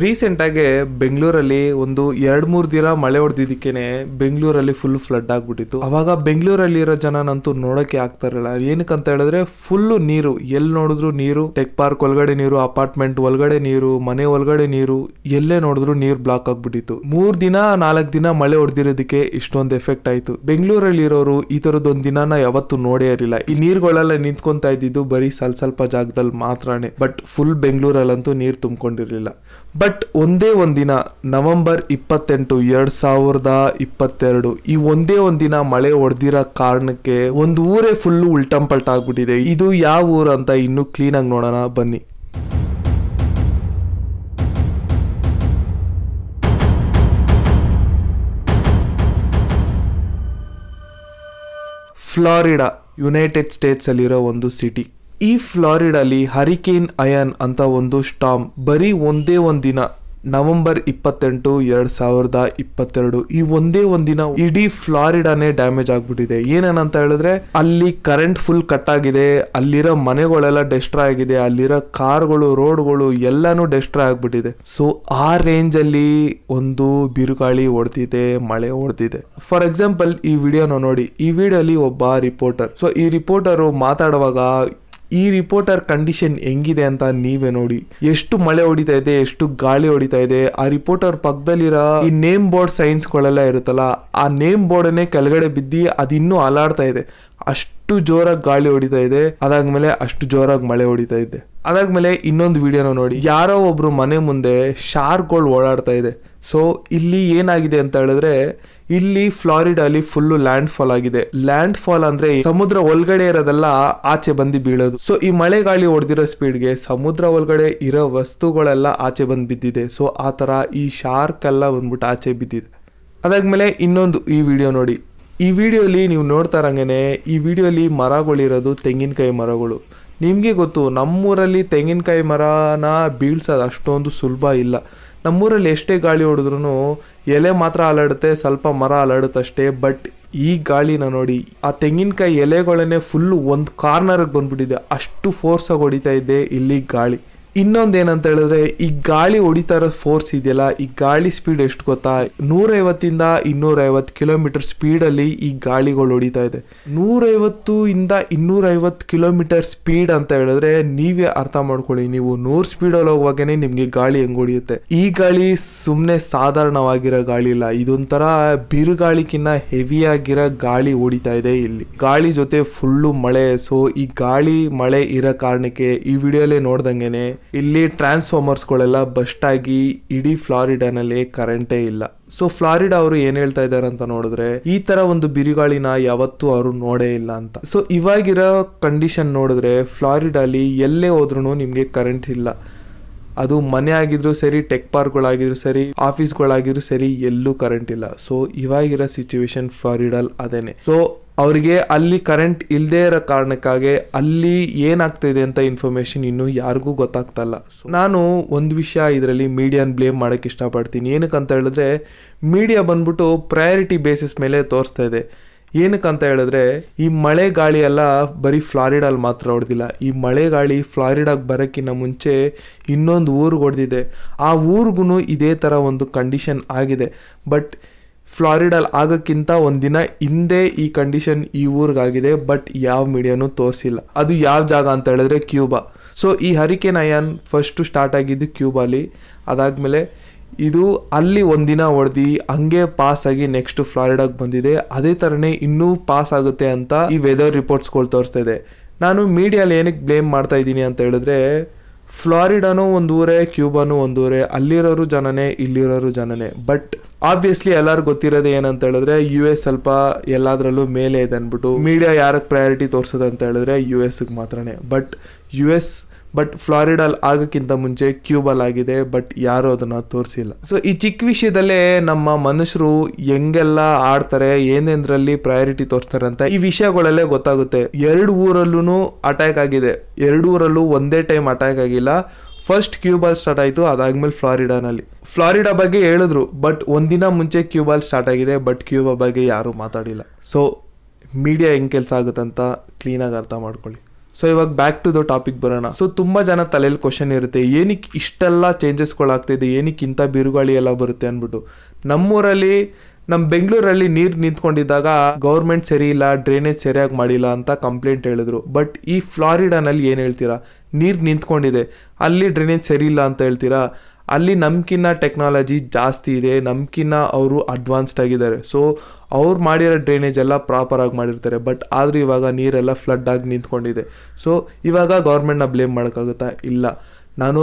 ರೀಸೆಂಟಾಗಿ ಬೆಂಗಳೂರಲ್ಲಿ ಒಂದು ಎರಡು ಮೂರು ದಿನ ಮಳೆ ಹೊಡೆದಿದ್ದಕ್ಕೇನೆ ಬೆಂಗಳೂರಲ್ಲಿ ಫುಲ್ ಫ್ಲಡ್ ಆಗಿಬಿಟ್ಟಿತ್ತು ಅವಾಗ ಬೆಂಗಳೂರಲ್ಲಿರೋ ಜನನಂತೂ ನೋಡೋಕ್ಕೆ ಆಗ್ತಾ ಏನಕ್ಕೆ ಏನಕ್ಕಂತ ಹೇಳಿದ್ರೆ ಫುಲ್ಲು ನೀರು ಎಲ್ಲಿ ನೋಡಿದ್ರು ನೀರು ಟೆಕ್ ಪಾರ್ಕ್ ಒಳಗಡೆ ನೀರು ಅಪಾರ್ಟ್ಮೆಂಟ್ ಒಳಗಡೆ ನೀರು ಮನೆ ಒಳಗಡೆ ನೀರು ಎಲ್ಲೇ ನೋಡಿದ್ರು ನೀರು ಬ್ಲಾಕ್ ಆಗ್ಬಿಟ್ಟಿತ್ತು ಮೂರು ದಿನ ನಾಲ್ಕು ದಿನ ಮಳೆ ಹೊಡೆದಿರೋದಕ್ಕೆ ಇಷ್ಟೊಂದು ಎಫೆಕ್ಟ್ ಆಯಿತು ಇರೋರು ಈ ಥರದ್ದೊಂದು ದಿನನ ಯಾವತ್ತೂ ನೋಡೇ ಇರಲಿಲ್ಲ ಈ ನೀರುಗಳೆಲ್ಲ ನಿಂತ್ಕೊಂತ ಇದ್ದಿದ್ದು ಬರೀ ಸ್ವಲ್ಪ ಸ್ವಲ್ಪ ಜಾಗದಲ್ಲಿ ಮಾತ್ರನೇ ಬಟ್ ಫುಲ್ ಬೆಂಗಳೂರಲ್ಲಂತೂ ನೀರು ತುಂಬಿಕೊಂಡಿರಲಿಲ್ಲ ಬಟ್ ಒಂದೇ ಒಂದಿನ ನವೆಂಬರ್ ಇಪ್ಪತ್ತೆಂಟು ಎರಡು ಸಾವಿರದ ಇಪ್ಪತ್ತೆರಡು ಈ ಒಂದೇ ಒಂದಿನ ಮಳೆ ಹೊಡೆದಿರೋ ಕಾರಣಕ್ಕೆ ಒಂದು ಊರೇ ಫುಲ್ಲು ಉಲ್ಟಂಪಲ್ಟ್ ಆಗ್ಬಿಟ್ಟಿದೆ ಇದು ಯಾವ ಊರು ಅಂತ ಇನ್ನೂ ಕ್ಲೀನಾಗಿ ನೋಡೋಣ ಬನ್ನಿ ಫ್ಲಾರಿಡಾ ಯುನೈಟೆಡ್ ಸ್ಟೇಟ್ಸಲ್ಲಿರೋ ಒಂದು ಸಿಟಿ ಈ ಫ್ಲಾರಿಡಲ್ಲಿ ಹರಿಕೇನ್ ಅಯನ್ ಅಂತ ಒಂದು ಸ್ಟಾಮ್ ಬರೀ ಒಂದೇ ಒಂದಿನ ದಿನ ನವೆಂಬರ್ ಇಪ್ಪತ್ತೆಂಟು ಎರಡ್ ಸಾವಿರದ ಇಪ್ಪತ್ತೆರಡು ಈ ಒಂದೇ ಒಂದಿನ ಇಡೀ ಫ್ಲಾರಿಡಾನೇ ಡ್ಯಾಮೇಜ್ ಆಗ್ಬಿಟ್ಟಿದೆ ಏನೇನಂತ ಹೇಳಿದ್ರೆ ಅಲ್ಲಿ ಕರೆಂಟ್ ಫುಲ್ ಕಟ್ ಆಗಿದೆ ಅಲ್ಲಿರೋ ಮನೆಗಳೆಲ್ಲ ಡೆಸ್ಟ್ರಾಯ್ ಆಗಿದೆ ಅಲ್ಲಿರೋ ಕಾರ್ಗಳು ರೋಡ್ಗಳು ಎಲ್ಲಾನು ಡೆಸ್ಟ್ರಾಯ್ ಆಗ್ಬಿಟ್ಟಿದೆ ಸೊ ಆ ರೇಂಜ್ ಅಲ್ಲಿ ಒಂದು ಬಿರುಗಾಳಿ ಹೊಡೆದಿದೆ ಮಳೆ ಹೊಡೆದಿದೆ ಫಾರ್ ಎಕ್ಸಾಂಪಲ್ ಈ ವಿಡಿಯೋನ ನೋಡಿ ಈ ವಿಡಿಯೋಲಿ ಒಬ್ಬ ರಿಪೋರ್ಟರ್ ಸೊ ಈ ರಿಪೋರ್ಟರು ಮಾತಾಡುವಾಗ ಈ ರಿಪೋರ್ಟರ್ ಕಂಡೀಷನ್ ಹೆಂಗಿದೆ ಅಂತ ನೀವೇ ನೋಡಿ ಎಷ್ಟು ಮಳೆ ಹೊಡಿತಾ ಇದೆ ಎಷ್ಟು ಗಾಳಿ ಹೊಡಿತಾ ಇದೆ ಆ ರಿಪೋರ್ಟರ್ ಪಕ್ಕದಲ್ಲಿರೋ ಈ ನೇಮ್ ಬೋರ್ಡ್ ಸೈನ್ಸ್ಗಳೆಲ್ಲ ಇರುತ್ತಲ್ಲ ಆ ನೇಮ್ ಬೋರ್ಡನ್ನೇ ಕೆಳಗಡೆ ಬಿದ್ದು ಅದಿನ್ನೂ ಅಲಾಡ್ತಾ ಇದೆ ಅಷ್ಟು ಎಷ್ಟು ಜೋರಾಗಿ ಗಾಳಿ ಹೊಡಿತಾ ಇದೆ ಅದಾದ್ಮೇಲೆ ಅಷ್ಟು ಜೋರಾಗಿ ಮಳೆ ಹೊಡಿತಾ ಇದೆ ಅದಾದ್ಮೇಲೆ ಇನ್ನೊಂದು ವಿಡಿಯೋನ ನೋಡಿ ಯಾರೋ ಒಬ್ರು ಮನೆ ಮುಂದೆ ಶಾರ್ಕ್ಗಳು ಓಡಾಡ್ತಾ ಇದೆ ಸೊ ಇಲ್ಲಿ ಏನಾಗಿದೆ ಅಂತ ಹೇಳಿದ್ರೆ ಇಲ್ಲಿ ಅಲ್ಲಿ ಫುಲ್ಲು ಲ್ಯಾಂಡ್ ಫಾಲ್ ಆಗಿದೆ ಲ್ಯಾಂಡ್ ಫಾಲ್ ಅಂದ್ರೆ ಸಮುದ್ರ ಒಳಗಡೆ ಇರೋದೆಲ್ಲ ಆಚೆ ಬಂದು ಬೀಳೋದು ಸೊ ಈ ಮಳೆ ಗಾಳಿ ಹೊಡೆದಿರೋ ಸ್ಪೀಡ್ಗೆ ಸಮುದ್ರ ಒಳಗಡೆ ಇರೋ ವಸ್ತುಗಳೆಲ್ಲ ಆಚೆ ಬಂದು ಬಿದ್ದಿದೆ ಸೊ ಆತರ ಈ ಶಾರ್ಕ್ ಎಲ್ಲ ಬಂದ್ಬಿಟ್ಟು ಆಚೆ ಬಿದ್ದಿದೆ ಅದಾದ್ಮೇಲೆ ಇನ್ನೊಂದು ಈ ವಿಡಿಯೋ ನೋಡಿ ಈ ವಿಡಿಯೋಲಿ ನೀವು ನೋಡ್ತಾ ಇರಂಗೇನೆ ಈ ವಿಡಿಯೋಲಿ ಮರಗಳಿರೋದು ತೆಂಗಿನಕಾಯಿ ಮರಗಳು ನಿಮಗೆ ಗೊತ್ತು ನಮ್ಮೂರಲ್ಲಿ ತೆಂಗಿನಕಾಯಿ ಮರನ ಬೀಳ್ಸೋದು ಅಷ್ಟೊಂದು ಸುಲಭ ಇಲ್ಲ ನಮ್ಮೂರಲ್ಲಿ ಎಷ್ಟೇ ಗಾಳಿ ಹೊಡೆದ್ರೂ ಎಲೆ ಮಾತ್ರ ಅಲಾಡುತ್ತೆ ಸ್ವಲ್ಪ ಮರ ಅಲಾಡುತ್ತಷ್ಟೇ ಬಟ್ ಈ ಗಾಳಿನ ನೋಡಿ ಆ ತೆಂಗಿನಕಾಯಿ ಎಲೆಗಳನ್ನೇ ಫುಲ್ಲು ಒಂದು ಕಾರ್ನರ್ಗೆ ಬಂದ್ಬಿಟ್ಟಿದೆ ಅಷ್ಟು ಫೋರ್ಸಾಗಿ ಹೊಡಿತಾ ಇದೆ ಇಲ್ಲಿ ಗಾಳಿ ಇನ್ನೊಂದೇನಂತ ಹೇಳಿದ್ರೆ ಈ ಗಾಳಿ ಹೊಡಿತಾ ಫೋರ್ಸ್ ಇದೆಯಲ್ಲ ಈ ಗಾಳಿ ಸ್ಪೀಡ್ ಎಷ್ಟು ಗೊತ್ತಾ ನೂರೈವತ್ತಿಂದ ಇನ್ನೂರೈವತ್ತು ಕಿಲೋಮೀಟರ್ ಸ್ಪೀಡಲ್ಲಿ ಈ ಗಾಳಿಗಳು ಹೊಡಿತಾ ಇದೆ ನೂರೈವತ್ತು ಇಂದ ಇನ್ನೂರೈವತ್ತು ಕಿಲೋಮೀಟರ್ ಸ್ಪೀಡ್ ಅಂತ ಹೇಳಿದ್ರೆ ನೀವೇ ಅರ್ಥ ಮಾಡ್ಕೊಳ್ಳಿ ನೀವು ನೂರು ಸ್ಪೀಡಲ್ಲಿ ಹೋಗುವಾಗೇನೆ ನಿಮಗೆ ಗಾಳಿ ಹೆಂಗೆ ಹೊಡಿಯುತ್ತೆ ಈ ಗಾಳಿ ಸುಮ್ಮನೆ ಸಾಧಾರಣವಾಗಿರೋ ಗಾಳಿ ಇಲ್ಲ ಇದೊಂಥರ ಬಿರುಗಾಳಿಕಿನ್ನ ಹೆವಿಯಾಗಿರೋ ಗಾಳಿ ಹೊಡಿತಾ ಇದೆ ಇಲ್ಲಿ ಗಾಳಿ ಜೊತೆ ಫುಲ್ಲು ಮಳೆ ಸೊ ಈ ಗಾಳಿ ಮಳೆ ಇರೋ ಕಾರಣಕ್ಕೆ ಈ ವಿಡಿಯೋಲೇ ನೋಡ್ದಂಗೆನೆ ಇಲ್ಲಿ ಟ್ರಾನ್ಸ್ಫಾರ್ಮರ್ಸ್ಗಳೆಲ್ಲ ಬಸ್ಟ್ ಆಗಿ ಇಡೀ ಫ್ಲಾರಿಡಾನಲ್ಲಿ ಕರೆಂಟೇ ಇಲ್ಲ ಸೊ ಫ್ಲಾರಿಡಾ ಅವರು ಏನ್ ಹೇಳ್ತಾ ಇದ್ದಾರೆ ಅಂತ ನೋಡಿದ್ರೆ ಈ ತರ ಒಂದು ಬಿರುಗಾಳಿನ ಯಾವತ್ತೂ ಅವರು ನೋಡೇ ಇಲ್ಲ ಅಂತ ಸೊ ಇವಾಗಿರೋ ಕಂಡೀಷನ್ ನೋಡಿದ್ರೆ ಫ್ಲಾರಿಡಾಲಿ ಎಲ್ಲೇ ಹೋದ್ರು ನಿಮಗೆ ಕರೆಂಟ್ ಇಲ್ಲ ಅದು ಮನೆ ಆಗಿದ್ರು ಸರಿ ಟೆಕ್ ಪಾರ್ಕ್ಗಳಾಗಿದ್ರು ಸರಿ ಆಫೀಸ್ಗಳಾಗಿದ್ರು ಸರಿ ಎಲ್ಲೂ ಕರೆಂಟ್ ಇಲ್ಲ ಸೊ ಇವಾಗಿರೋ ಸಿಚುವೇಶನ್ ಫ್ಲಾರಿಡಾಲ್ ಅದೇನೆ ಸೊ ಅವರಿಗೆ ಅಲ್ಲಿ ಕರೆಂಟ್ ಇಲ್ಲದೇ ಇರೋ ಕಾರಣಕ್ಕಾಗಿ ಅಲ್ಲಿ ಏನಾಗ್ತಿದೆ ಅಂತ ಇನ್ಫಾರ್ಮೇಷನ್ ಇನ್ನೂ ಯಾರಿಗೂ ಗೊತ್ತಾಗ್ತಲ್ಲ ನಾನು ಒಂದು ವಿಷಯ ಇದರಲ್ಲಿ ಮೀಡಿಯಾನ ಬ್ಲೇಮ್ ಮಾಡೋಕ್ಕೆ ಇಷ್ಟಪಡ್ತೀನಿ ಏನಕ್ಕಂತ ಹೇಳಿದ್ರೆ ಮೀಡಿಯಾ ಬಂದ್ಬಿಟ್ಟು ಪ್ರಯಾರಿಟಿ ಬೇಸಿಸ್ ಮೇಲೆ ತೋರಿಸ್ತಾ ಇದೆ ಏನಕ್ಕಂತ ಹೇಳಿದ್ರೆ ಈ ಮಳೆ ಗಾಳಿ ಎಲ್ಲ ಬರೀ ಫ್ಲಾರಿಡಾಲ್ ಮಾತ್ರ ಹೊಡೆದಿಲ್ಲ ಈ ಮಳೆ ಗಾಳಿ ಫ್ಲಾರಿಡಾಗೆ ಬರೋಕ್ಕಿಂತ ಮುಂಚೆ ಇನ್ನೊಂದು ಊರಿಗೆ ಹೊಡೆದಿದೆ ಆ ಊರಿಗೂ ಇದೇ ಥರ ಒಂದು ಕಂಡೀಷನ್ ಆಗಿದೆ ಬಟ್ ಫ್ಲಾರಿಡಲ್ಲಿ ಆಗೋಕ್ಕಿಂತ ಒಂದಿನ ಹಿಂದೆ ಈ ಕಂಡೀಷನ್ ಈ ಊರಿಗಾಗಿದೆ ಬಟ್ ಯಾವ ಮೀಡಿಯಾನು ತೋರಿಸಿಲ್ಲ ಅದು ಯಾವ ಜಾಗ ಅಂತ ಹೇಳಿದ್ರೆ ಕ್ಯೂಬಾ ಸೊ ಈ ಹರಿಕೇನ್ ಅಯಾನ್ ಫಸ್ಟು ಸ್ಟಾರ್ಟ್ ಆಗಿದ್ದು ಕ್ಯೂಬಾಲಿ ಅದಾದಮೇಲೆ ಇದು ಅಲ್ಲಿ ಒಂದಿನ ಹೊಡೆದು ಹಂಗೆ ಪಾಸ್ ಆಗಿ ನೆಕ್ಸ್ಟ್ ಫ್ಲಾರಿಡಾಗೆ ಬಂದಿದೆ ಅದೇ ಥರನೇ ಇನ್ನೂ ಪಾಸ್ ಆಗುತ್ತೆ ಅಂತ ಈ ವೆದರ್ ರಿಪೋರ್ಟ್ಸ್ಗಳು ತೋರಿಸ್ತಾ ಇದೆ ನಾನು ಮೀಡಿಯಲ್ಲಿ ಏನಕ್ಕೆ ಬ್ಲೇಮ್ ಮಾಡ್ತಾ ಇದ್ದೀನಿ ಅಂತ ಹೇಳಿದ್ರೆ ಫ್ಲಾರಿಡಾನು ಒಂದು ಊರೇ ಕ್ಯೂಬಾನು ಒಂದು ಊರೇ ಅಲ್ಲಿರೋರು ಜನನೇ ಇಲ್ಲಿರೋರು ಜನನೇ ಬಟ್ ಆಬ್ವಿಯಸ್ಲಿ ಎಲ್ಲರೂ ಗೊತ್ತಿರೋದು ಏನಂತ ಹೇಳಿದ್ರೆ ಯು ಎಸ್ ಸ್ವಲ್ಪ ಎಲ್ಲದರಲ್ಲೂ ಮೇಲೆ ಇದೆ ಅಂದ್ಬಿಟ್ಟು ಮೀಡಿಯಾ ಯಾರಕ್ಕೆ ಪ್ರಯಾರಿಟಿ ತೋರಿಸೋದು ಅಂತ ಹೇಳಿದ್ರೆ ಯು ಎಸ್ಗೆ ಮಾತ್ರನೇ ಬಟ್ ಯು ಎಸ್ ಬಟ್ ಫ್ಲಾರಿಡಲ್ಲಿ ಆಗೋಕ್ಕಿಂತ ಮುಂಚೆ ಕ್ಯೂಬಲ್ ಆಗಿದೆ ಬಟ್ ಯಾರು ಅದನ್ನು ತೋರಿಸಿಲ್ಲ ಸೊ ಈ ಚಿಕ್ಕ ವಿಷಯದಲ್ಲೇ ನಮ್ಮ ಮನುಷ್ಯರು ಹೆಂಗೆಲ್ಲ ಆಡ್ತಾರೆ ಏನೇಂದ್ರಲ್ಲಿ ಪ್ರಯಾರಿಟಿ ತೋರಿಸ್ತಾರೆ ಅಂತ ಈ ವಿಷಯಗಳಲ್ಲೇ ಗೊತ್ತಾಗುತ್ತೆ ಎರಡು ಊರಲ್ಲೂ ಅಟ್ಯಾಕ್ ಆಗಿದೆ ಎರಡು ಊರಲ್ಲೂ ಒಂದೇ ಟೈಮ್ ಅಟ್ಯಾಕ್ ಆಗಿಲ್ಲ ಫಸ್ಟ್ ಕ್ಯೂಬಾಲ್ ಸ್ಟಾರ್ಟ್ ಆಯಿತು ಅದಾದಮೇಲೆ ಫ್ಲಾರಿಡಾನಲ್ಲಿ ಫ್ಲಾರಿಡಾ ಬಗ್ಗೆ ಹೇಳಿದ್ರು ಬಟ್ ಒಂದಿನ ಮುಂಚೆ ಕ್ಯೂಬಾಲ್ ಸ್ಟಾರ್ಟ್ ಆಗಿದೆ ಬಟ್ ಕ್ಯೂಬಾ ಬಗ್ಗೆ ಯಾರೂ ಮಾತಾಡಿಲ್ಲ ಸೊ ಮೀಡಿಯಾ ಹೆಂಗೆ ಕೆಲಸ ಆಗುತ್ತಂತ ಕ್ಲೀನಾಗಿ ಅರ್ಥ ಮಾಡ್ಕೊಳ್ಳಿ ಸೊ ಇವಾಗ ಬ್ಯಾಕ್ ಟು ದ ಟಾಪಿಕ್ ಬರೋಣ ಸೊ ತುಂಬ ಜನ ತಲೆಯಲ್ಲಿ ಕ್ವಶನ್ ಇರುತ್ತೆ ಏನಕ್ಕೆ ಇಷ್ಟೆಲ್ಲ ಚೇಂಜಸ್ಗಳಾಗ್ತಿದೆ ಏನಕ್ಕೆ ಇಂಥ ಬಿರುಗಾಳಿ ಎಲ್ಲ ಬರುತ್ತೆ ಅಂದ್ಬಿಟ್ಟು ನಮ್ಮೂರಲ್ಲಿ ನಮ್ಮ ಬೆಂಗಳೂರಲ್ಲಿ ನೀರು ನಿಂತ್ಕೊಂಡಿದ್ದಾಗ ಗೌರ್ಮೆಂಟ್ ಸರಿ ಇಲ್ಲ ಡ್ರೈನೇಜ್ ಸರಿಯಾಗಿ ಮಾಡಿಲ್ಲ ಅಂತ ಕಂಪ್ಲೇಂಟ್ ಹೇಳಿದ್ರು ಬಟ್ ಈ ಫ್ಲಾರಿಡಾನಲ್ಲಿ ಏನು ಹೇಳ್ತೀರಾ ನೀರು ನಿಂತ್ಕೊಂಡಿದೆ ಅಲ್ಲಿ ಡ್ರೈನೇಜ್ ಸರಿ ಇಲ್ಲ ಅಂತ ಹೇಳ್ತೀರಾ ಅಲ್ಲಿ ನಮ್ಕಿನ್ನ ಟೆಕ್ನಾಲಜಿ ಜಾಸ್ತಿ ಇದೆ ನಮ್ಕಿನ್ನ ಅವರು ಅಡ್ವಾನ್ಸ್ಡ್ ಆಗಿದ್ದಾರೆ ಸೊ ಅವ್ರು ಮಾಡಿರೋ ಡ್ರೈನೇಜ್ ಎಲ್ಲ ಪ್ರಾಪರಾಗಿ ಮಾಡಿರ್ತಾರೆ ಬಟ್ ಆದರೂ ಇವಾಗ ನೀರೆಲ್ಲ ಫ್ಲಡ್ ಆಗಿ ನಿಂತ್ಕೊಂಡಿದೆ ಸೊ ಇವಾಗ ಗೌರ್ಮೆಂಟ್ನ ಬ್ಲೇಮ್ ಮಾಡೋಕ್ಕಾಗುತ್ತಾ ಇಲ್ಲ ನಾನು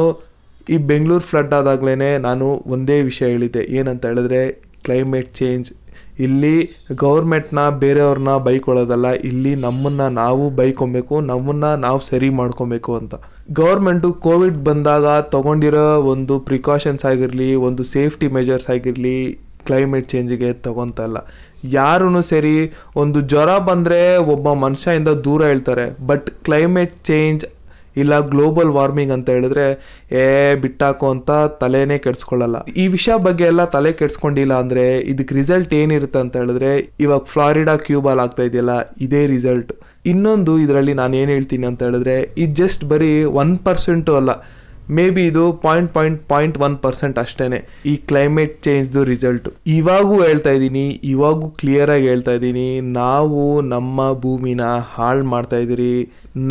ಈ ಬೆಂಗಳೂರು ಫ್ಲಡ್ ಆದಾಗ್ಲೇ ನಾನು ಒಂದೇ ವಿಷಯ ಹೇಳಿದ್ದೆ ಏನಂತ ಹೇಳಿದ್ರೆ ಕ್ಲೈಮೇಟ್ ಚೇಂಜ್ ಇಲ್ಲಿ ಗೌರ್ಮೆಂಟ್ನ ಬೇರೆಯವ್ರನ್ನ ಬೈಕೊಳ್ಳೋದಲ್ಲ ಇಲ್ಲಿ ನಮ್ಮನ್ನು ನಾವು ಬೈಕೊಬೇಕು ನಮ್ಮನ್ನು ನಾವು ಸರಿ ಮಾಡ್ಕೊಬೇಕು ಅಂತ ಗೌರ್ಮೆಂಟು ಕೋವಿಡ್ ಬಂದಾಗ ತೊಗೊಂಡಿರೋ ಒಂದು ಪ್ರಿಕಾಷನ್ಸ್ ಆಗಿರಲಿ ಒಂದು ಸೇಫ್ಟಿ ಮೆಜರ್ಸ್ ಆಗಿರಲಿ ಕ್ಲೈಮೇಟ್ ಚೇಂಜಿಗೆ ತಗೊತಲ್ಲ ಯಾರೂ ಸರಿ ಒಂದು ಜ್ವರ ಬಂದರೆ ಒಬ್ಬ ಮನುಷ್ಯಿಂದ ದೂರ ಹೇಳ್ತಾರೆ ಬಟ್ ಕ್ಲೈಮೇಟ್ ಚೇಂಜ್ ಇಲ್ಲ ಗ್ಲೋಬಲ್ ವಾರ್ಮಿಂಗ್ ಅಂತ ಹೇಳಿದ್ರೆ ಏ ಬಿಟ್ಟಾಕು ಅಂತ ತಲೆನೇ ಕೆಡ್ಸ್ಕೊಳ್ಳಲ್ಲ ಈ ವಿಷಯ ಬಗ್ಗೆ ಎಲ್ಲ ತಲೆ ಕೆಡ್ಸ್ಕೊಂಡಿಲ್ಲ ಅಂದ್ರೆ ಇದಕ್ಕೆ ರಿಸಲ್ಟ್ ಏನಿರುತ್ತೆ ಅಂತ ಹೇಳಿದ್ರೆ ಇವಾಗ ಫ್ಲಾರಿಡಾ ಅಲ್ಲಿ ಆಗ್ತಾ ಇದೆಯಲ್ಲ ಇದೇ ರಿಸಲ್ಟ್ ಇನ್ನೊಂದು ಇದರಲ್ಲಿ ನಾನು ಏನು ಹೇಳ್ತೀನಿ ಅಂತ ಹೇಳಿದ್ರೆ ಇದು ಜಸ್ಟ್ ಬರೀ ಒನ್ ಪರ್ಸೆಂಟು ಅಲ್ಲ ಮೇ ಬಿ ಇದು point point point one percent ಅಷ್ಟೇ ಈ ಕ್ಲೈಮೇಟ್ ಚೇಂಜ್ದು ರಿಸಲ್ಟ್ ಇವಾಗೂ ಹೇಳ್ತಾ ಇದ್ದೀನಿ ಇವಾಗೂ ಆಗಿ ಹೇಳ್ತಾ ಇದ್ದೀನಿ ನಾವು ನಮ್ಮ ಭೂಮಿನ ಹಾಳು ಮಾಡ್ತಾ ಇದ್ದೀರಿ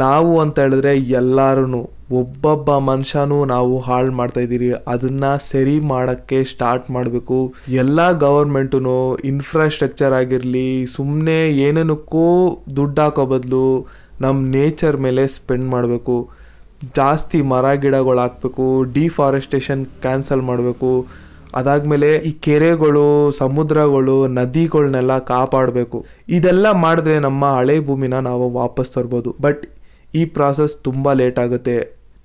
ನಾವು ಅಂತ ಹೇಳಿದ್ರೆ ಎಲ್ಲರೂ ಒಬ್ಬೊಬ್ಬ ಮನುಷ್ಯನೂ ನಾವು ಹಾಳು ಮಾಡ್ತಾ ಇದ್ದೀರಿ ಅದನ್ನು ಸರಿ ಮಾಡೋಕ್ಕೆ ಸ್ಟಾರ್ಟ್ ಮಾಡಬೇಕು ಎಲ್ಲ ಗವರ್ಮೆಂಟು ಇನ್ಫ್ರಾಸ್ಟ್ರಕ್ಚರ್ ಆಗಿರಲಿ ಸುಮ್ಮನೆ ಏನೇನಕ್ಕೂ ದುಡ್ಡು ಹಾಕೋ ಬದಲು ನಮ್ಮ ನೇಚರ್ ಮೇಲೆ ಸ್ಪೆಂಡ್ ಮಾಡಬೇಕು ಜಾಸ್ತಿ ಮರ ಗಿಡಗಳು ಹಾಕ್ಬೇಕು ಡಿಫಾರೆಸ್ಟೇಷನ್ ಕ್ಯಾನ್ಸಲ್ ಮಾಡಬೇಕು ಅದಾದಮೇಲೆ ಈ ಕೆರೆಗಳು ಸಮುದ್ರಗಳು ನದಿಗಳನ್ನೆಲ್ಲ ಕಾಪಾಡಬೇಕು ಇದೆಲ್ಲ ಮಾಡಿದ್ರೆ ನಮ್ಮ ಹಳೆ ಭೂಮಿನ ನಾವು ವಾಪಸ್ ತರ್ಬೋದು ಬಟ್ ಈ ಪ್ರಾಸೆಸ್ ತುಂಬ ಲೇಟ್ ಆಗುತ್ತೆ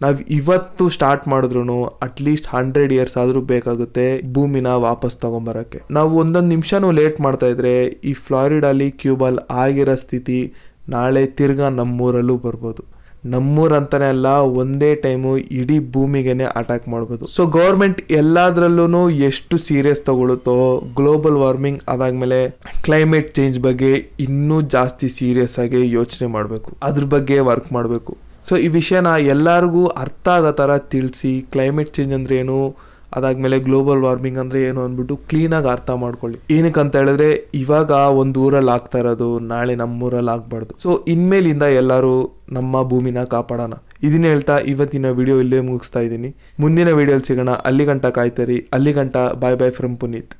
ನಾವು ಇವತ್ತು ಸ್ಟಾರ್ಟ್ ಮಾಡಿದ್ರು ಅಟ್ಲೀಸ್ಟ್ ಹಂಡ್ರೆಡ್ ಇಯರ್ಸ್ ಆದರೂ ಬೇಕಾಗುತ್ತೆ ಭೂಮಿನ ವಾಪಸ್ ತೊಗೊಂಬರೋಕ್ಕೆ ನಾವು ಒಂದೊಂದು ನಿಮಿಷನೂ ಲೇಟ್ ಮಾಡ್ತಾ ಇದ್ರೆ ಈ ಫ್ಲಾರಿಡಾಲಿ ಕ್ಯೂಬಲ್ ಆಗಿರೋ ಸ್ಥಿತಿ ನಾಳೆ ತಿರ್ಗಾ ನಮ್ಮೂರಲ್ಲೂ ಬರ್ಬೋದು ನಮ್ಮೂರಂತಾನೆ ಅಲ್ಲ ಒಂದೇ ಟೈಮು ಇಡೀ ಭೂಮಿಗೆನೆ ಅಟ್ಯಾಕ್ ಮಾಡ್ಬೋದು ಸೊ ಗೌರ್ಮೆಂಟ್ ಎಲ್ಲದ್ರಲ್ಲೂ ಎಷ್ಟು ಸೀರಿಯಸ್ ತಗೊಳುತ್ತೋ ಗ್ಲೋಬಲ್ ವಾರ್ಮಿಂಗ್ ಅದಾದ್ಮೇಲೆ ಕ್ಲೈಮೇಟ್ ಚೇಂಜ್ ಬಗ್ಗೆ ಇನ್ನೂ ಜಾಸ್ತಿ ಸೀರಿಯಸ್ ಆಗಿ ಯೋಚನೆ ಮಾಡಬೇಕು ಅದ್ರ ಬಗ್ಗೆ ವರ್ಕ್ ಮಾಡಬೇಕು ಸೊ ಈ ವಿಷಯನ ಎಲ್ಲರಿಗೂ ಅರ್ಥ ಆಗೋ ಥರ ತಿಳಿಸಿ ಕ್ಲೈಮೇಟ್ ಚೇಂಜ್ ಅಂದ್ರೆ ಏನು ಅದಾದ್ಮೇಲೆ ಗ್ಲೋಬಲ್ ವಾರ್ಮಿಂಗ್ ಅಂದ್ರೆ ಏನು ಅಂದ್ಬಿಟ್ಟು ಕ್ಲೀನಾಗಿ ಅರ್ಥ ಮಾಡ್ಕೊಳ್ಳಿ ಅಂತ ಹೇಳಿದ್ರೆ ಇವಾಗ ಒಂದು ಊರಲ್ಲಿ ಆಗ್ತಾ ಇರೋದು ನಾಳೆ ನಮ್ಮೂರಲ್ಲಿ ಆಗ್ಬಾರ್ದು ಸೊ ಇನ್ಮೇಲಿಂದ ಎಲ್ಲರೂ ನಮ್ಮ ಭೂಮಿನ ಕಾಪಾಡೋಣ ಇದನ್ನ ಹೇಳ್ತಾ ಇವತ್ತಿನ ವಿಡಿಯೋ ಇಲ್ಲೇ ಮುಗಿಸ್ತಾ ಇದ್ದೀನಿ ಮುಂದಿನ ವಿಡಿಯೋಲ್ಲಿ ಸಿಗೋಣ ಅಲ್ಲಿ ಗಂಟ ಕಾಯ್ತರಿ ಅಲ್ಲಿ ಗಂಟ ಬಾಯ್ ಬಾಯ್ ಫ್ರಮ್ ಪುನೀತ್